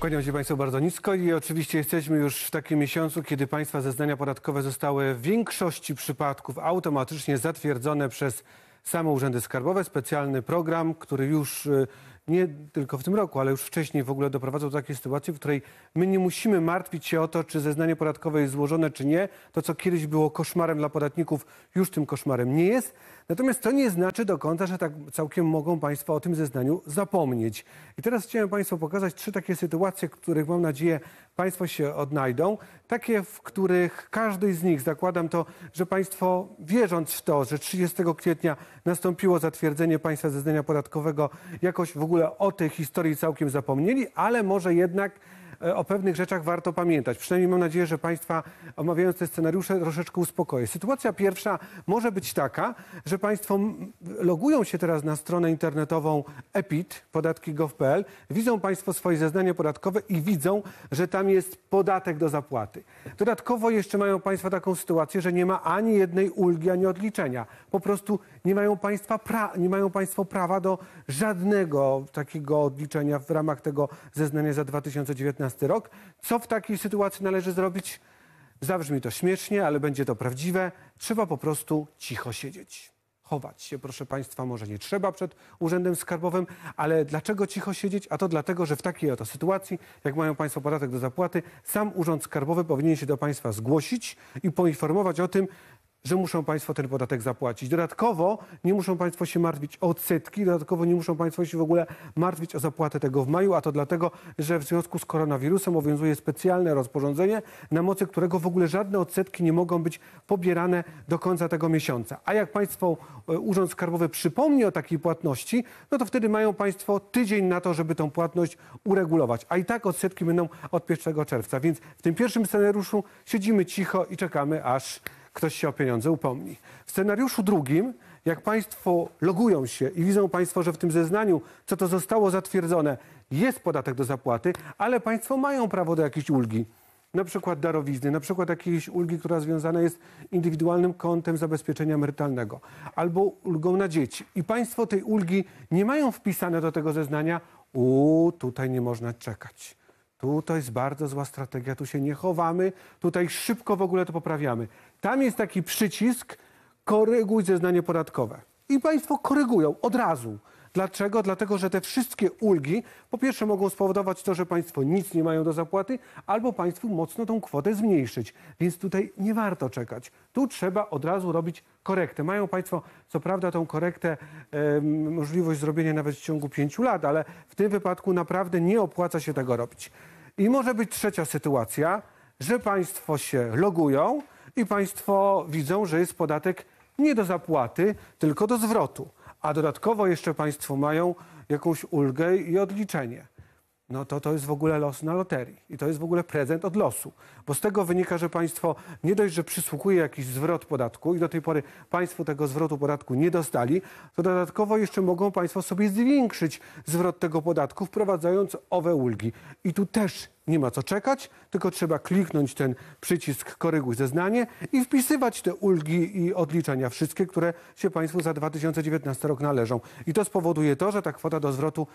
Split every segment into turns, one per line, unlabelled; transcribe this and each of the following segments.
Kłaniam się Państwu bardzo nisko i oczywiście jesteśmy już w takim miesiącu, kiedy Państwa zeznania podatkowe zostały w większości przypadków automatycznie zatwierdzone przez same urzędy skarbowe. Specjalny program, który już y, nie tylko w tym roku, ale już wcześniej w ogóle doprowadzał do takiej sytuacji, w której my nie musimy martwić się o to, czy zeznanie podatkowe jest złożone, czy nie. To, co kiedyś było koszmarem dla podatników, już tym koszmarem nie jest. Natomiast to nie znaczy do końca, że tak całkiem mogą Państwo o tym zeznaniu zapomnieć. I teraz chciałem Państwu pokazać trzy takie sytuacje, których mam nadzieję Państwo się odnajdą, takie, w których każdy z nich, zakładam to, że Państwo wierząc w to, że 30 kwietnia nastąpiło zatwierdzenie Państwa zeznania podatkowego, jakoś w ogóle o tej historii całkiem zapomnieli, ale może jednak E, o pewnych rzeczach warto pamiętać. Przynajmniej mam nadzieję, że Państwa omawiając te scenariusze troszeczkę uspokoję. Sytuacja pierwsza może być taka, że Państwo logują się teraz na stronę internetową EPIT, podatki.gov.pl, widzą Państwo swoje zeznania podatkowe i widzą, że tam jest podatek do zapłaty. Dodatkowo jeszcze mają Państwo taką sytuację, że nie ma ani jednej ulgi, ani odliczenia. Po prostu nie mają, państwa pra, nie mają Państwo prawa do żadnego takiego odliczenia w ramach tego zeznania za 2019 rok. Co w takiej sytuacji należy zrobić? Zabrzmi to śmiesznie, ale będzie to prawdziwe. Trzeba po prostu cicho siedzieć. Chować się, proszę Państwa, może nie trzeba przed Urzędem Skarbowym, ale dlaczego cicho siedzieć? A to dlatego, że w takiej oto sytuacji, jak mają Państwo podatek do zapłaty, sam Urząd Skarbowy powinien się do Państwa zgłosić i poinformować o tym, że muszą Państwo ten podatek zapłacić. Dodatkowo nie muszą Państwo się martwić o odsetki, dodatkowo nie muszą Państwo się w ogóle martwić o zapłatę tego w maju, a to dlatego, że w związku z koronawirusem obowiązuje specjalne rozporządzenie, na mocy którego w ogóle żadne odsetki nie mogą być pobierane do końca tego miesiąca. A jak Państwo e, Urząd Skarbowy przypomni o takiej płatności, no to wtedy mają Państwo tydzień na to, żeby tą płatność uregulować. A i tak odsetki będą od 1 czerwca. Więc w tym pierwszym scenariuszu siedzimy cicho i czekamy, aż ktoś się o pieniądze upomni. W scenariuszu drugim, jak Państwo logują się i widzą Państwo, że w tym zeznaniu, co to zostało zatwierdzone, jest podatek do zapłaty, ale Państwo mają prawo do jakiejś ulgi na przykład darowizny, na przykład jakiejś ulgi, która związana jest indywidualnym kontem zabezpieczenia emerytalnego albo ulgą na dzieci. I państwo tej ulgi nie mają wpisane do tego zeznania, u tutaj nie można czekać. Tu to jest bardzo zła strategia, tu się nie chowamy, tutaj szybko w ogóle to poprawiamy. Tam jest taki przycisk koryguj zeznanie podatkowe. I państwo korygują od razu. Dlaczego? Dlatego, że te wszystkie ulgi po pierwsze mogą spowodować to, że państwo nic nie mają do zapłaty, albo państwu mocno tą kwotę zmniejszyć. Więc tutaj nie warto czekać. Tu trzeba od razu robić korektę. Mają państwo, co prawda, tą korektę e, możliwość zrobienia nawet w ciągu pięciu lat, ale w tym wypadku naprawdę nie opłaca się tego robić. I może być trzecia sytuacja, że państwo się logują, i państwo widzą, że jest podatek nie do zapłaty, tylko do zwrotu. A dodatkowo jeszcze państwo mają jakąś ulgę i odliczenie no to to jest w ogóle los na loterii. I to jest w ogóle prezent od losu. Bo z tego wynika, że państwo nie dość, że przysługuje jakiś zwrot podatku i do tej pory państwo tego zwrotu podatku nie dostali, to dodatkowo jeszcze mogą państwo sobie zwiększyć zwrot tego podatku, wprowadzając owe ulgi. I tu też nie ma co czekać, tylko trzeba kliknąć ten przycisk koryguj zeznanie i wpisywać te ulgi i odliczenia wszystkie, które się państwu za 2019 rok należą. I to spowoduje to, że ta kwota do zwrotu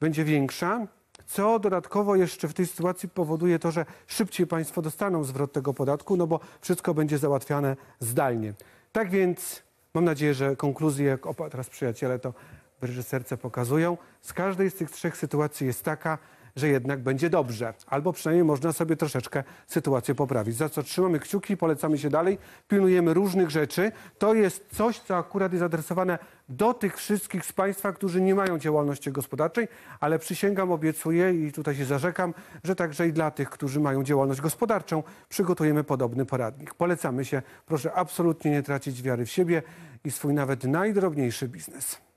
będzie większa co dodatkowo jeszcze w tej sytuacji powoduje to, że szybciej państwo dostaną zwrot tego podatku, no bo wszystko będzie załatwiane zdalnie. Tak więc mam nadzieję, że konkluzje, jak opa, teraz przyjaciele to bryże serce pokazują, z każdej z tych trzech sytuacji jest taka, że jednak będzie dobrze. Albo przynajmniej można sobie troszeczkę sytuację poprawić. Za co trzymamy kciuki, polecamy się dalej, pilnujemy różnych rzeczy. To jest coś, co akurat jest adresowane do tych wszystkich z Państwa, którzy nie mają działalności gospodarczej, ale przysięgam, obiecuję i tutaj się zarzekam, że także i dla tych, którzy mają działalność gospodarczą, przygotujemy podobny poradnik. Polecamy się, proszę absolutnie nie tracić wiary w siebie i swój nawet najdrobniejszy biznes.